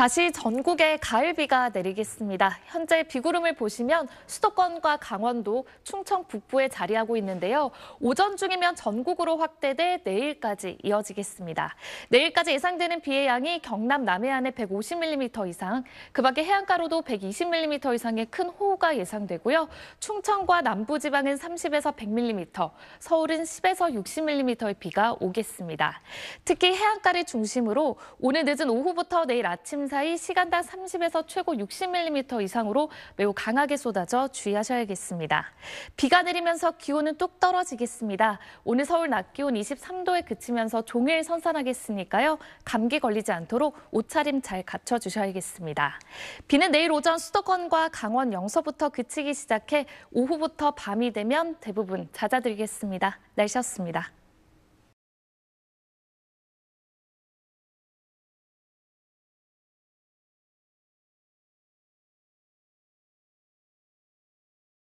다시 전국에 가을비가 내리겠습니다. 현재 비구름을 보시면 수도권과 강원도, 충청 북부에 자리하고 있는데요. 오전 중이면 전국으로 확대돼 내일까지 이어지겠습니다. 내일까지 예상되는 비의 양이 경남 남해안에 150mm 이상, 그 밖에 해안가로도 120mm 이상의 큰 호우가 예상되고요. 충청과 남부지방은 30에서 100mm, 서울은 10에서 60mm의 비가 오겠습니다. 특히 해안가를 중심으로 오늘 늦은 오후부터 내일 아침 사이 시간당 30에서 최고 60mm 이상으로 매우 강하게 쏟아져 주의하셔야겠습니다. 비가 내리면서 기온은 뚝 떨어지겠습니다. 오늘 서울 낮 기온 23도에 그치면서 종일 선선하겠으니까요. 감기 걸리지 않도록 옷차림 잘 갖춰주셔야겠습니다. 비는 내일 오전 수도권과 강원 영서부터 그치기 시작해 오후부터 밤이 되면 대부분 잦아들겠습니다. 날씨였습니다.